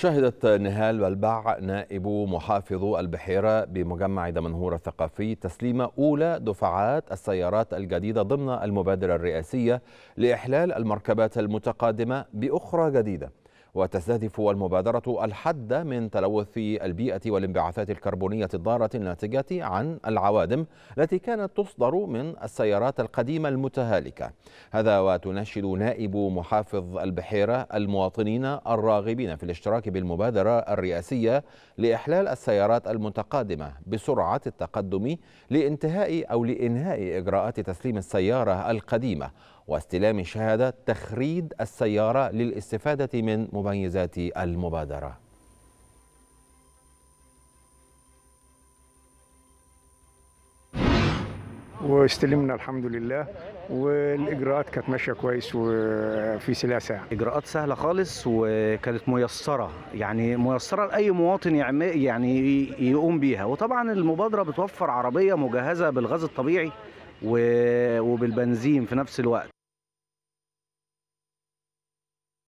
شهدت نهال والبع نائب محافظ البحيرة بمجمع دمنهور الثقافي تسليم أولى دفعات السيارات الجديدة ضمن المبادرة الرئاسية لإحلال المركبات المتقادمة بأخرى جديدة وتستهدف المبادرة الحد من تلوث البيئة والانبعاثات الكربونية الضارة الناتجة عن العوادم التي كانت تصدر من السيارات القديمة المتهالكة هذا وتناشد نائب محافظ البحيرة المواطنين الراغبين في الاشتراك بالمبادرة الرئاسية لإحلال السيارات المتقادمة بسرعة التقدم لانتهاء أو لإنهاء إجراءات تسليم السيارة القديمة واستلام شهادة تخريد السيارة للاستفادة من مميزات المبادرة واستلمنا الحمد لله والاجراءات كانت ماشيه كويس وفي سلاسه يعني. اجراءات سهله خالص وكانت ميسره يعني ميسره لاي مواطن يعني يقوم بيها وطبعا المبادره بتوفر عربيه مجهزه بالغاز الطبيعي وبالبنزين في نفس الوقت